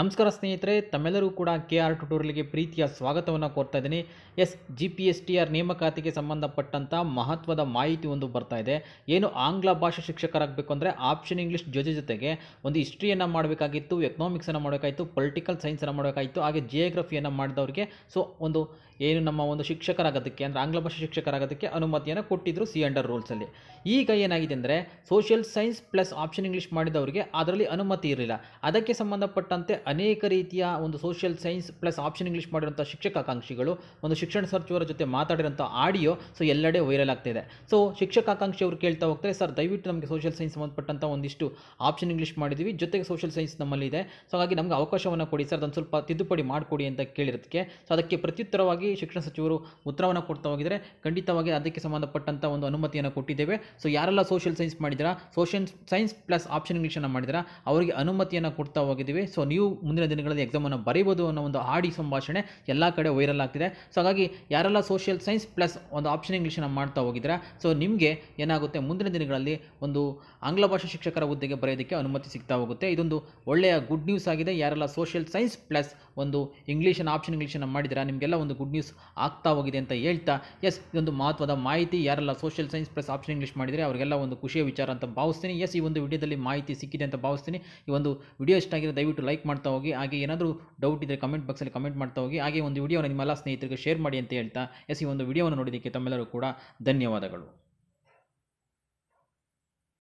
ನಮಸ್ಕಾರ ಸ್ನೇಹಿತರೆ ತಮ್ಮೆಲ್ಲರೂ ಕೂಡ ಕೆ ಆರ್ ಟುಟೋರಿಯಲ್ಗೆ ಪ್ರೀತಿಯ ಸ್ವಾಗತವನ್ನು ಕೋರ್ತಾ ಇದ್ದೀನಿ S G P S T R ನೇಮಕಾತಿಗೆ ಸಂಬಂಧಪಟ್ಟಂಥ ಮಹತ್ವದ ಮಾಹಿತಿ ಒಂದು ಬರ್ತಾ ಇದೆ ಏನು ಆಂಗ್ಲ ಭಾಷೆ ಶಿಕ್ಷಕರಾಗಬೇಕು ಅಂದರೆ ಆಪ್ಷನ್ ಇಂಗ್ಲೀಷ್ ಜೊತೆ ಜೊತೆಗೆ ಒಂದು ಹಿಸ್ಟ್ರಿಯನ್ನು ಮಾಡಬೇಕಾಗಿತ್ತು ಎಕನಾಮಿಕ್ಸನ್ನು ಮಾಡಬೇಕಾಯಿತು ಪೊಲಿಟಿಕಲ್ ಸೈನ್ಸನ್ನು ಮಾಡಬೇಕಾಯಿತು ಹಾಗೆ ಜಿಯೋಗ್ರಫಿಯನ್ನು ಮಾಡಿದವರಿಗೆ ಸೊ ಒಂದು ಏನು ನಮ್ಮ ಒಂದು ಶಿಕ್ಷಕರಾಗೋದಕ್ಕೆ ಅಂದರೆ ಆಂಗ್ಲ ಭಾಷೆ ಶಿಕ್ಷಕರಾಗೋದಕ್ಕೆ ಅನುಮತಿಯನ್ನು ಕೊಟ್ಟಿದ್ದರು ಸಿ ಅಂಡರ್ ರೂಲ್ಸಲ್ಲಿ ಈಗ ಏನಾಗಿದೆ ಅಂದರೆ social science plus option English ಮಾಡಿದವರಿಗೆ ಅದರಲ್ಲಿ ಅನುಮತಿ ಇರಲಿಲ್ಲ ಅದಕ್ಕೆ ಸಂಬಂಧಪಟ್ಟಂತೆ ಅನೇಕ ರೀತಿಯ ಒಂದು social science plus option English ಮಾಡಿರೋಂಥ ಆಕಾಂಕ್ಷಿಗಳು ಒಂದು ಶಿಕ್ಷಣ ಸಚಿವರ ಜೊತೆ ಮಾತಾಡಿರೋಂಥ ಆಡಿಯೋ ಸೊ ಎಲ್ಲೆಡೆ ವೈರಲ್ ಆಗ್ತಿದೆ ಸೊ ಆಕಾಂಕ್ಷಿ ಅವರು ಕೇಳ್ತಾ ಹೋಗ್ತಾರೆ ಸರ್ ದಯವಿಟ್ಟು ನಮಗೆ ಸೋಷಿಯಲ್ ಸೈನ್ಸ್ ಸಂಬಂಧಪಟ್ಟಂಥ ಒಂದಿಷ್ಟು ಆಪ್ಷನ್ ಇಂಗ್ಲೀಷ್ ಮಾಡಿದ್ವಿ ಜೊತೆಗೆ ಸೋಷಿಯಲ್ ಸೈನ್ಸ್ ನಮ್ಮಲ್ಲಿ ಇದೆ ಸೊ ಹಾಗಾಗಿ ನಮಗೆ ಅವಕಾಶವನ್ನು ಕೊಡಿ ಸರ್ ಅದೊಂದು ಸ್ವಲ್ಪ ತಿದ್ದುಪಡಿ ಮಾಡಿಕೊಡಿ ಅಂತ ಕೇಳಿರೋದಕ್ಕೆ ಸೊ ಅದಕ್ಕೆ ಪ್ರತ್ಯುತ್ತರವಾಗಿ ಶಿಕ್ಷಣ ಸಚಿವರು ಉತ್ತರವನ್ನು ಕೊಡ್ತಾ ಹೋಗಿದರೆ ಖಂಡಿತವಾಗಿ ಅದಕ್ಕೆ ಸಂಬಂಧಪಟ್ಟಂಥ ಒಂದು ಅನುಮತಿಯನ್ನು ಕೊಟ್ಟಿದ್ದೇವೆ ಸೊ ಯಾರೆಲ್ಲ ಸೋಷಿಯಲ್ ಸೈನ್ಸ್ ಮಾಡಿದಿರಾ ಸೋಷಿಯಲ್ ಸೈನ್ಸ್ ಪ್ಲಸ್ ಆಪ್ಷನ್ ಇಂಗ್ಲೀಷನ್ನು ಮಾಡಿದಿರಾ ಅವರಿಗೆ ಅನುಮತಿಯನ್ನು ಕೊಡ್ತಾ ಹೋಗಿದ್ದೀವಿ ಸೊ ನೀವು ಮುಂದಿನ ದಿನಗಳಲ್ಲಿ ಎಕ್ಸಾಮನ್ನು ಬರೀಬೋದು ಅನ್ನೋ ಒಂದು ಆಡಿ ಸಂಭಾಷಣೆ ಎಲ್ಲ ಕಡೆ ವೈರಲ್ ಆಗ್ತಿದೆ ಸೊ ಹಾಗಾಗಿ ಯಾರೆಲ್ಲ ಸೋಷಿಯಲ್ ಸೈನ್ಸ್ ಪ್ಲಸ್ ಒಂದು ಆಪ್ಷನ್ ಇಂಗ್ಲೀಷನ್ನು ಮಾಡ್ತಾ ಹೋಗಿದ್ರೆ ಸೊ ನಿಮಗೆ ಏನಾಗುತ್ತೆ ಮುಂದಿನ ದಿನಗಳಲ್ಲಿ ಒಂದು ಆಂಗ್ಲ ಭಾಷಾ ಶಿಕ್ಷಕರ ಹುದ್ದೆಗೆ ಬರೆಯೋದಕ್ಕೆ ಅನುಮತಿ ಸಿಗ್ತಾ ಹೋಗುತ್ತೆ ಇದೊಂದು ಒಳ್ಳೆಯ ಗುಡ್ ನ್ಯೂಸ್ ಆಗಿದೆ ಯಾರೆಲ್ಲ ಸೋಷಿಯಲ್ ಸೈನ್ಸ್ ಪ್ಲಸ್ ಒಂದು ಇಂಗ್ಲೀಷನ್ನು ಆಪ್ಷನ್ ಇಂಗ್ಲೀಷನ್ನು ಮಾಡಿದರೆ ನಿಮಗೆಲ್ಲ ಒಂದು ಗುಡ್ ನ್ಯೂಸ್ ಆಗ್ತಾ ಹೋಗಿದೆ ಅಂತ ಹೇಳ್ತಾ ಎಸ್ ಇದೊಂದು ಮಹತ್ವದ ಮಾಹಿತಿ ಯಾರೆಲ್ಲ social science plus option English ಮಾಡಿದರೆ ಅವರಿಗೆಲ್ಲ ಒಂದು ಖುಷಿಯ ವಿಚಾರ ಅಂತ ಭಾವಿಸ್ತೀನಿ ಎಸ್ ಈ ಒಂದು ವಿಡಿಯೋದಲ್ಲಿ ಮಾಹಿತಿ ಸಿಕ್ಕಿದೆ ಅಂತ ಭಾವಿಸ್ತೀನಿ ಈ ಒಂದು ವಿಡಿಯೋ ಇಷ್ಟ ಆಗಿರೋ ದಯವಿಟ್ಟು ಲೈಕ್ ಮಾಡ್ತಾ ಹೋಗಿ ಹಾಗೆ ಏನಾದರೂ ಡೌಟ್ ಇದ್ದರೆ ಕಮೆಂಟ್ ಬಾಕ್ಸಲ್ಲಿ ಕಮೆಂಟ್ ಮಾಡ್ತಾ ಹೋಗಿ ಹಾಗೆ ಒಂದು ವಿಡಿಯೋನ ನಿಮ್ಮೆಲ್ಲ ಸ್ನೇಹಿತರಿಗೆ ಶೇರ್ ಮಾಡಿ ಅಂತ ಹೇಳ್ತಾ ಎಸ್ ಈ ಒಂದು ವಿಡಿಯೋವನ್ನು ನೋಡಿದಕ್ಕೆ ತಮ್ಮೆಲ್ಲರೂ ಕೂಡ ಧನ್ಯವಾದಗಳು